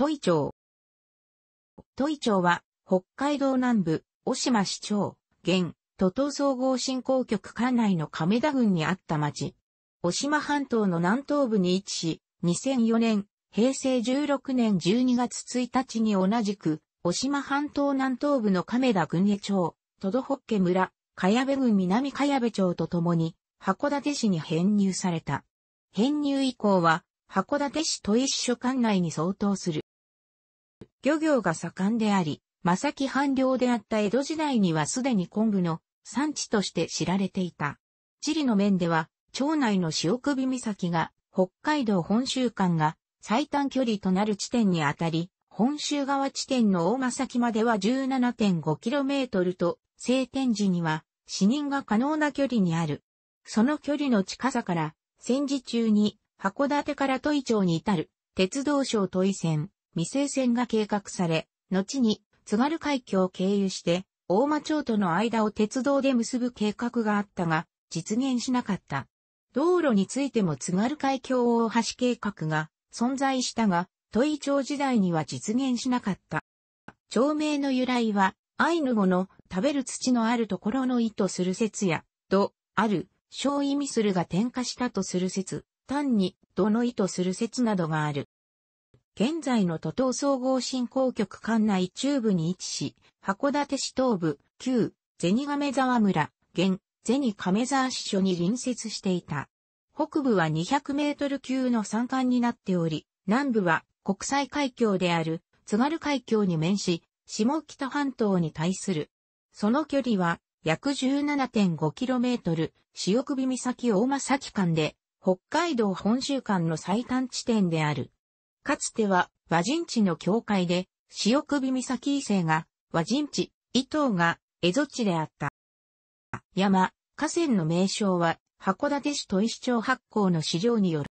都井町。都井町は、北海道南部、渡島市長、現、都東総合振興局管内の亀田郡にあった町。渡島半島の南東部に位置し、2004年、平成16年12月1日に同じく、渡島半島南東部の亀田郡江町、都道北家村、茅部郡南茅部町とともに、函館市に編入された。編入以降は、函館市都一所管内に相当する。漁業が盛んであり、正木半量であった江戸時代にはすでに昆布の産地として知られていた。地理の面では、町内の潮首岬が北海道本州間が最短距離となる地点にあたり、本州側地点の大崎までは 17.5km と、晴天時には死人が可能な距離にある。その距離の近さから、戦時中に函館から都井町に至る鉄道省都井線、未成線が計画され、後に津軽海峡を経由して、大間町との間を鉄道で結ぶ計画があったが、実現しなかった。道路についても津軽海峡大橋計画が存在したが、都井町時代には実現しなかった。町名の由来は、アイヌ語の食べる土のあるところの意図する説や、ど、ある、小意味するが点火したとする説、単に、どの意図する説などがある。現在の都東総合振興局管内中部に位置し、函館市東部、旧、銭亀沢村、現、銭亀沢市所に隣接していた。北部は200メートル級の山間になっており、南部は国際海峡である津軽海峡に面し、下北半島に対する。その距離は約1 7 5トル、潮首岬大間崎間で、北海道本州間の最短地点である。かつては和人地の境界で、潮首岬伊勢が、和人地、伊東が、蝦夷地であった。山、河川の名称は、函館市都石町発行の資料による。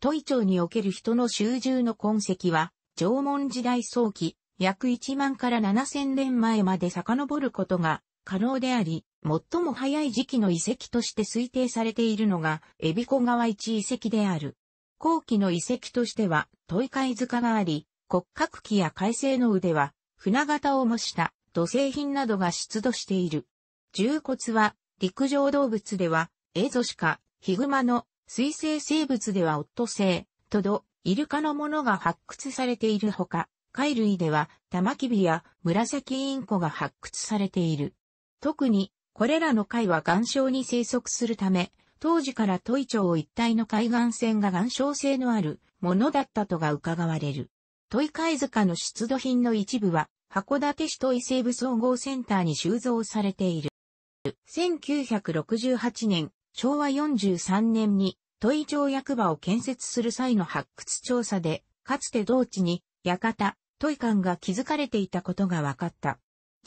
都井町における人の集中の痕跡は、縄文時代早期、約1万から7000年前まで遡ることが可能であり、最も早い時期の遺跡として推定されているのが、エビコ川一遺跡である。後期の遺跡としては、問イ塚があり、骨格器や海星の腕は、船型を模した土製品などが出土している。重骨は、陸上動物では、エゾシカ、ヒグマの、水生生物ではオットセイ、トド、イルカのものが発掘されているほか、貝類では、玉キビや紫インコが発掘されている。特に、これらの貝は岩礁に生息するため、当時から都井町一帯の海岸線が岩礁性のあるものだったとが伺われる。都井貝塚の出土品の一部は、函館市都井西部総合センターに収蔵されている。1968年、昭和43年に、都井町役場を建設する際の発掘調査で、かつて同地に、館、都井館が築かれていたことが分かった。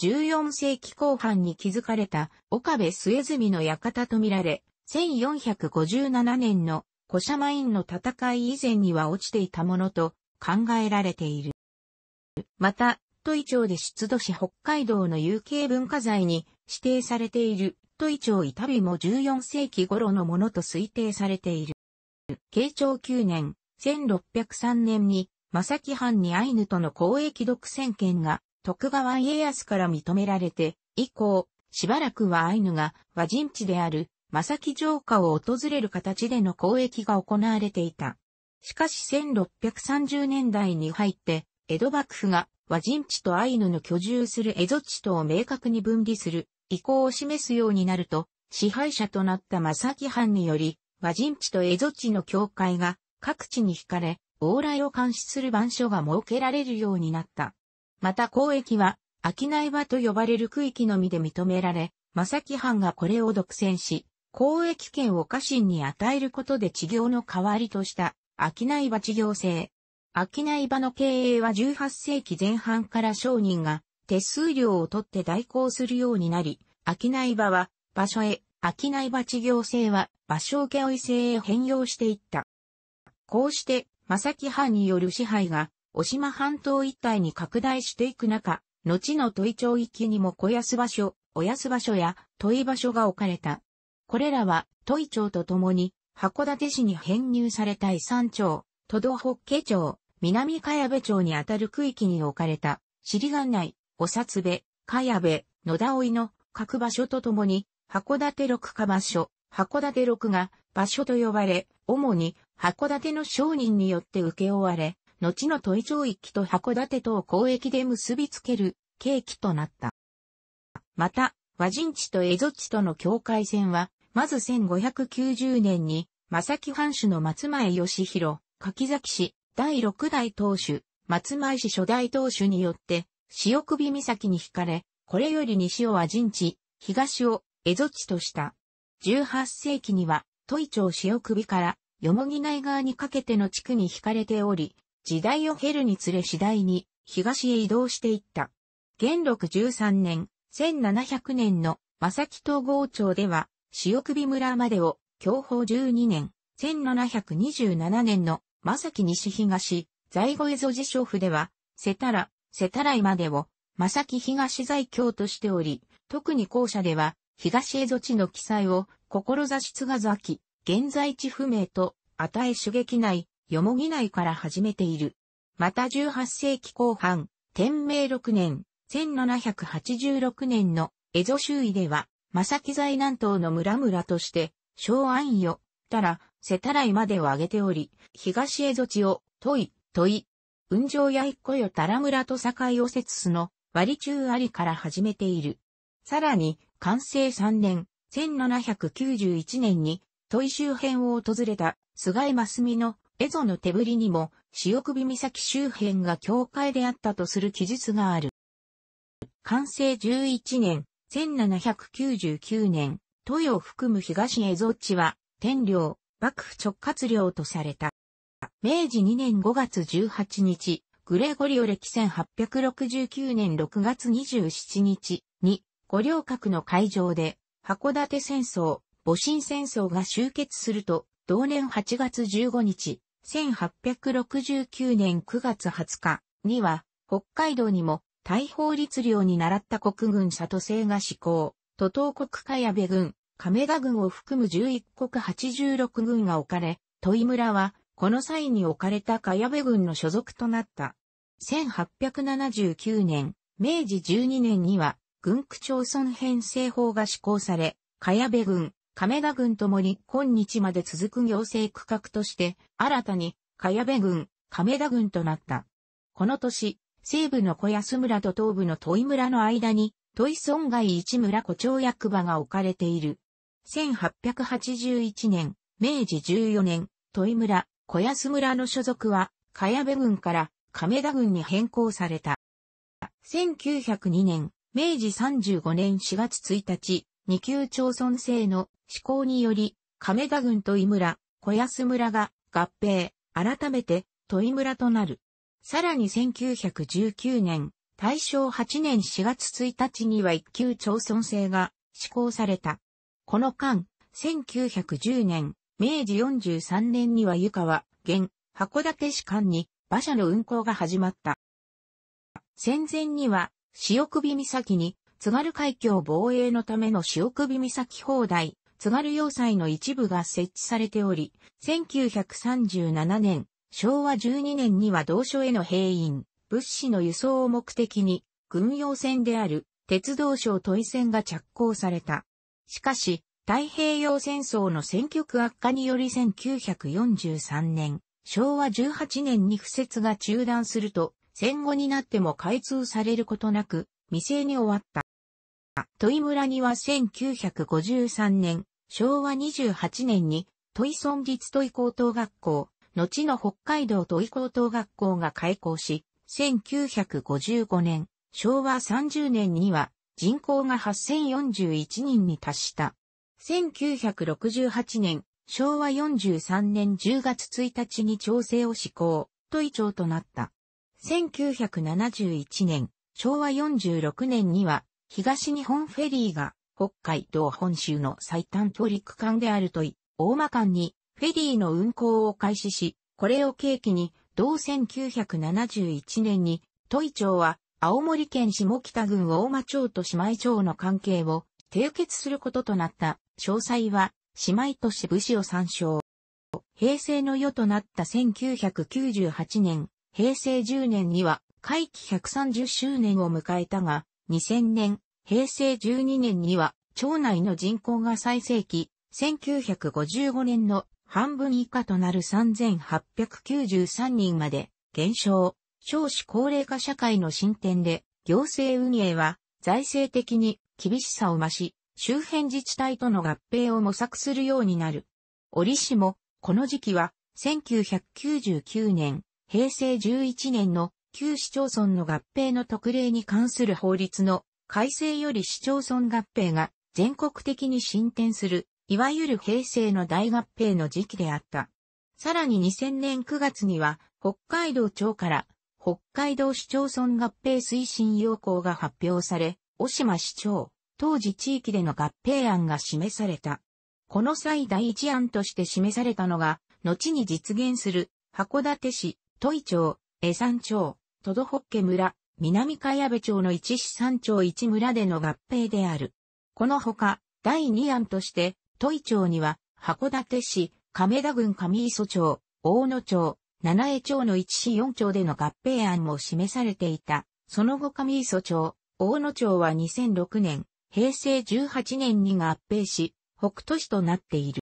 14世紀後半に築かれた岡部末住の館とみられ、1457年の古車マインの戦い以前には落ちていたものと考えられている。また、都井町で出土し北海道の有形文化財に指定されている都井町板火も14世紀頃のものと推定されている。慶長9年、1603年に、正木藩にアイヌとの交易独占権が徳川家康から認められて、以降、しばらくはアイヌが和人地である正木城下を訪れる形での交易が行われていた。しかし1630年代に入って、江戸幕府が和人地とアイヌの居住する江戸地とを明確に分離する意向を示すようになると、支配者となった正木藩により、和人地と江戸地の境界が各地に惹かれ、往来を監視する番所が設けられるようになった。また交易は、商い場と呼ばれる区域のみで認められ、正木藩がこれを独占し、公益権を家臣に与えることで治業の代わりとした、商い場治業制。商い場の経営は18世紀前半から商人が手数料を取って代行するようになり、商い場は場所へ、商い場治業制は場所請負制へ変容していった。こうして、正木藩による支配が、お島半島一帯に拡大していく中、後の問町域にも小安場所、小安場所や問場所が置かれた。これらは、都井町と共に、函館市に編入された伊山町、都道北家町、南茅部町にあたる区域に置かれた、尻岩内、お札部、茅部、野田追の各場所とともに、函館六か場所、函館六が場所と呼ばれ、主に函館の商人によって受け負われ、後の都井町域と函館と交易で結びつける契機となった。また、和人地と蝦夷地との境界線は、まず1590年に、正木藩主の松前義弘、柿崎氏、第六代当主、松前氏初代当主によって、潮首岬に惹かれ、これより西をは陣地、東を蝦夷地とした。18世紀には、都井町潮首から、よもぎ内側にかけての地区に惹かれており、時代を経るにつれ次第に、東へ移動していった。元禄13年、1700年の正木統合町では、塩首村までを、教法12年、1727年の、正木西東、在後江夷寺省府では、瀬田ら、瀬田来までを、正木東在京としており、特に校舎では、東江夷地の記載を、志津賀崎、現在地不明と、与え主撃内、よもぎ内から始めている。また18世紀後半、天明6年、1786年の江夷周囲では、正木財南東の村々として、小安与、たら、世たらいまでを挙げており、東江夷地を、とい、とい、雲上や一個よたら村と境を接すの、割中ありから始めている。さらに、完成3年、1791年に、都井周辺を訪れた菅井正美の江戸の手振りにも、潮首岬周辺が境界であったとする記述がある。完成11年、1799年、都与を含む東江蔵地は、天領、幕府直轄領とされた。明治2年5月18日、グレゴリオ歴1869年6月27日に、五稜郭の会場で、函館戦争、戊辰戦争が終結すると、同年8月15日、1869年9月20日には、北海道にも大法律令に習った国軍里制が施行、都東国茅部軍、亀田軍を含む11国86軍が置かれ、戸井村は、この際に置かれた茅部軍の所属となった。1879年、明治12年には、軍区町村編成法が施行され、茅部軍、亀田軍ともに今日まで続く行政区画として、新たに、茅部軍、亀田軍となった。この年、西部の小安村と東部の戸井村の間に、戸井村外一村古町役場が置かれている。1881年、明治14年、戸井村、小安村の所属は、茅部郡から亀田郡に変更された。1902年、明治35年4月1日、二級町村制の施行により、亀田郡と井村、小安村が合併、改めて、戸井村となる。さらに1919年、大正8年4月1日には一級町村制が施行された。この間、1910年、明治43年には湯川、現、函館市間に馬車の運行が始まった。戦前には、潮首岬に、津軽海峡防衛のための潮首岬砲台、津軽要塞の一部が設置されており、1937年、昭和12年には同所への兵員、物資の輸送を目的に、軍用船である鉄道省都井線が着工された。しかし、太平洋戦争の戦局悪化により1943年、昭和18年に不設が中断すると、戦後になっても開通されることなく、未成に終わった。都井村には1953年、昭和28年に、都井村立都井高等学校、後の北海道都医高等学校が開校し、1955年、昭和30年には人口が8041人に達した。1968年、昭和43年10月1日に調整を施行、都医長となった。1971年、昭和46年には、東日本フェリーが、北海道本州の最短距離区間であるとい、大間間にフェリーの運航を開始し、これを契機に、同1971年に、都井町は、青森県下北郡大間町と姉妹町の関係を締結することとなった。詳細は、姉妹都市武士を参照。平成の世となった1998年、平成10年には、会期130周年を迎えたが、2000年、平成12年には、町内の人口が最盛期、1955年の半分以下となる3893人まで減少、少子高齢化社会の進展で、行政運営は財政的に厳しさを増し、周辺自治体との合併を模索するようになる。折しも、この時期は、1999年、平成11年の旧市町村の合併の特例に関する法律の改正より市町村合併が全国的に進展するいわゆる平成の大合併の時期であった。さらに2000年9月には、北海道庁から北海道市町村合併推進要項が発表され、小島市長、当時地域での合併案が示された。この際第一案として示されたのが、後に実現する、函館市、都井町、江山町、都戸北家村、南茅部町の一市三町一村での合併である。このほか、第二案として、都井町には、函館市、亀田郡上磯町、大野町、七重町の一市四町での合併案も示されていた。その後上磯町、大野町は2006年、平成18年に合併し、北都市となっている。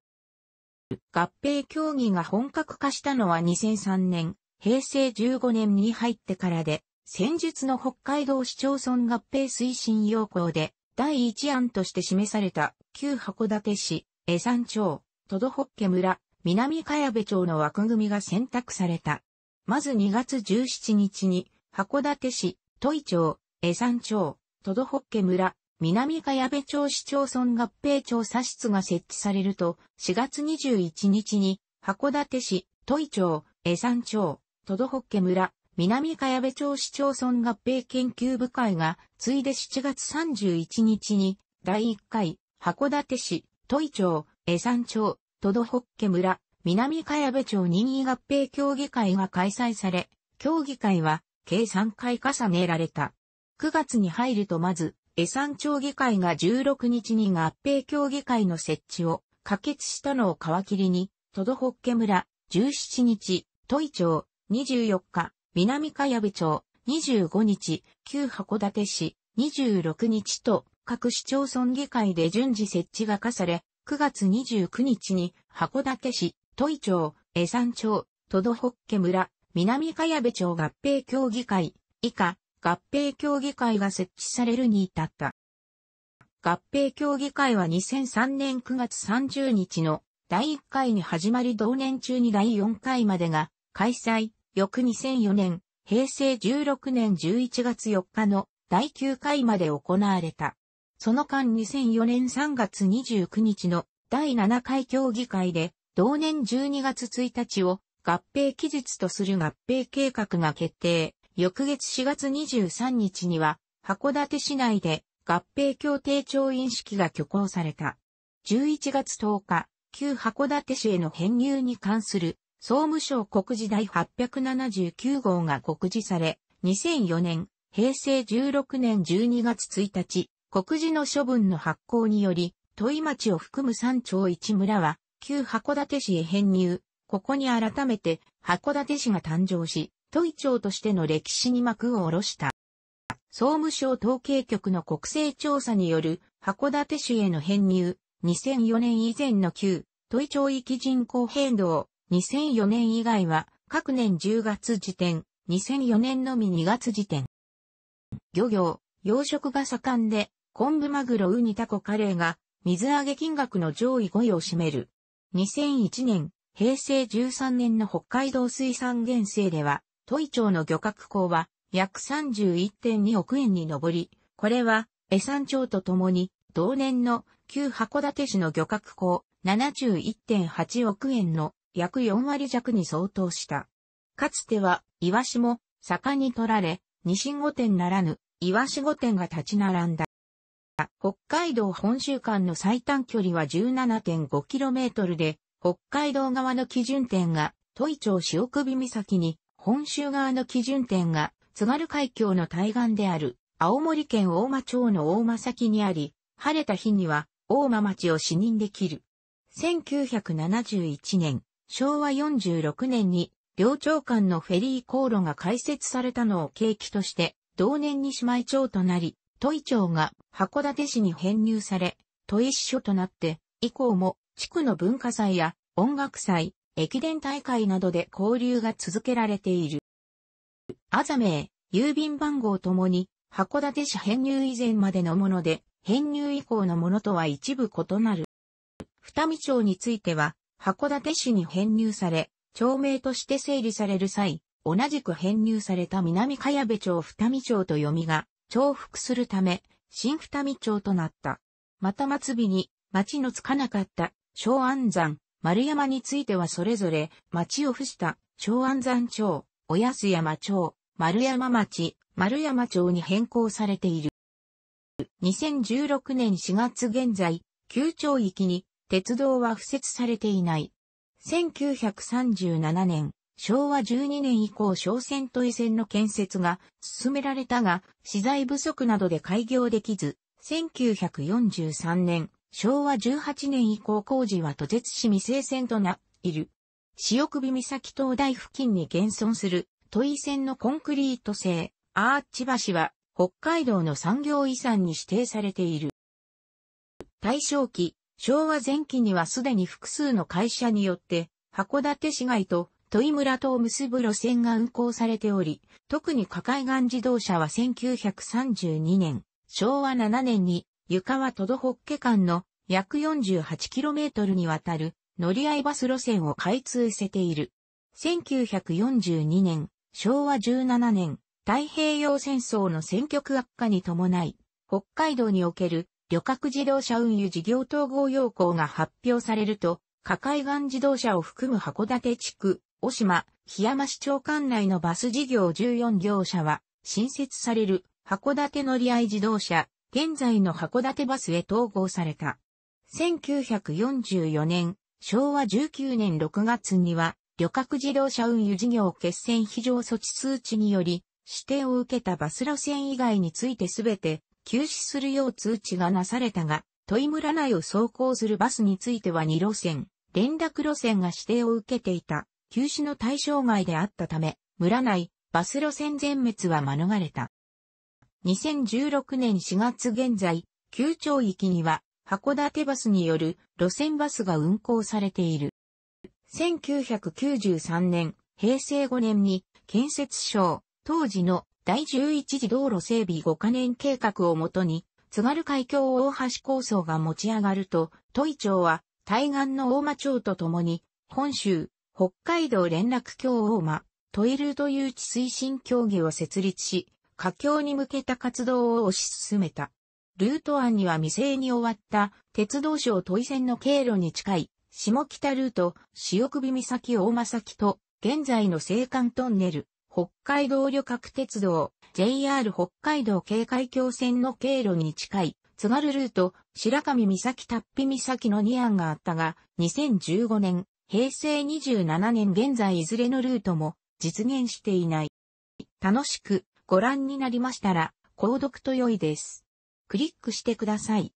合併協議が本格化したのは2003年、平成15年に入ってからで、先日の北海道市町村合併推進要項で、第一案として示された、旧函館市、江山町、都戸北家村、南茅部町の枠組みが選択された。まず2月17日に、函館市、都井町、江山町、都戸北家村、南茅部町市町村合併調査室が設置されると、4月21日に、函館市、都井町、江山町、都戸北家村、南茅部町市町村合併研究部会が、ついで7月31日に、第1回、函館市、都井町、江山町、都土北家村、南茅部町任意合併協議会が開催され、協議会は、計3回重ねられた。9月に入るとまず、江山町議会が16日に合併協議会の設置を可決したのを皮切りに、都土北家村、17日、都井町、24日、南茅部町、25日、旧函館市、26日と、各市町村議会で順次設置が課され、9月29日に、函館市、都井町、江山町、都土北家村、南茅部町合併協議会、以下、合併協議会が設置されるに至った。合併協議会は2003年9月30日の第1回に始まり同年中に第4回までが開催、翌2004年、平成16年11月4日の第9回まで行われた。その間2004年3月29日の第7回協議会で、同年12月1日を合併期日とする合併計画が決定。翌月4月23日には、函館市内で合併協定調印式が挙行された。11月10日、旧函館市への編入に関する総務省告示第879号が告示され、2004年、平成16年12月1日、告示の処分の発行により、問い町を含む三町一村は、旧函館市へ編入。ここに改めて、函館市が誕生し、都井町としての歴史に幕を下ろした。総務省統計局の国勢調査による函館市への編入、2004年以前の旧、都井町域人口変動、2004年以外は、各年10月時点、2004年のみ2月時点。漁業、養殖が盛んで、昆布マグロウニタコカレーが、水揚げ金額の上位5位を占める。2001年、平成13年の北海道水産原生では、都井町の漁獲港は、約31.2億円に上り、これは、江山町とともに、同年の旧函館市の漁獲港71.8億円の約4割弱に相当した。かつては、イワシも、盛んに取られ、西御殿ならぬ、イワシ御殿が立ち並んだ。北海道本州間の最短距離は 17.5km で、北海道側の基準点が、都井町潮首岬に、本州側の基準点が、津軽海峡の対岸である、青森県大間町の大間崎にあり、晴れた日には、大間町を視認できる。1971年、昭和46年に、両長間のフェリー航路が開設されたのを契機として、同年に姉妹町となり、都井町が函館市に編入され、都井市所となって、以降も地区の文化祭や音楽祭、駅伝大会などで交流が続けられている。アザ名、郵便番号ともに、函館市編入以前までのもので、編入以降のものとは一部異なる。二見町については、函館市に編入され、町名として整理される際、同じく編入された南茅部町二見町と読みが重複するため、新二見町となった。また末尾に、町のつかなかった小安山、丸山についてはそれぞれ、町を付した小安山町、お安山町、丸山町、丸山町に変更されている。2016年4月現在、旧町域に鉄道は付設されていない。1937年、昭和12年以降商船都営線の建設が進められたが、資材不足などで開業できず、1943年、昭和18年以降工事は途絶し未成線となっている。潮首岬灯台付近に現存する都営線のコンクリート製アーチ橋は北海道の産業遺産に指定されている。大正期、昭和前期にはすでに複数の会社によって、函館市街と豊村とを結ぶ路線が運行されており、特に加海岸自動車は1932年、昭和7年に湯川とどほっけ間の約 48km にわたる乗り合いバス路線を開通せている。1942年、昭和17年、太平洋戦争の戦局悪化に伴い、北海道における旅客自動車運輸事業統合要項が発表されると、加海岸自動車を含む函館地区、小島、檜山市長管内のバス事業14業者は、新設される函館乗り合い自動車、現在の函館バスへ統合された。1944年、昭和19年6月には、旅客自動車運輸事業決戦非常措置数値により、指定を受けたバス路線以外についてすべて、休止するよう通知がなされたが、問村内を走行するバスについては2路線、連絡路線が指定を受けていた、休止の対象外であったため、村内、バス路線全滅は免れた。2016年4月現在、旧町域には、函館バスによる路線バスが運行されている。1993年、平成5年に、建設省、当時の第11次道路整備5カ年計画をもとに、津軽海峡大橋構想が持ち上がると、都井町は対岸の大間町と共に、本州、北海道連絡橋大間、トイルという地推進協議を設立し、架橋に向けた活動を推し進めた。ルート案には未成に終わった鉄道省都井線の経路に近い下北ルート、潮首岬大間崎と現在の青函トンネル、北海道旅客鉄道、JR 北海道警戒橋線の経路に近い、津軽ルート、白神岬達比岬の2案があったが、2015年、平成27年現在いずれのルートも実現していない。楽しくご覧になりましたら、購読と良いです。クリックしてください。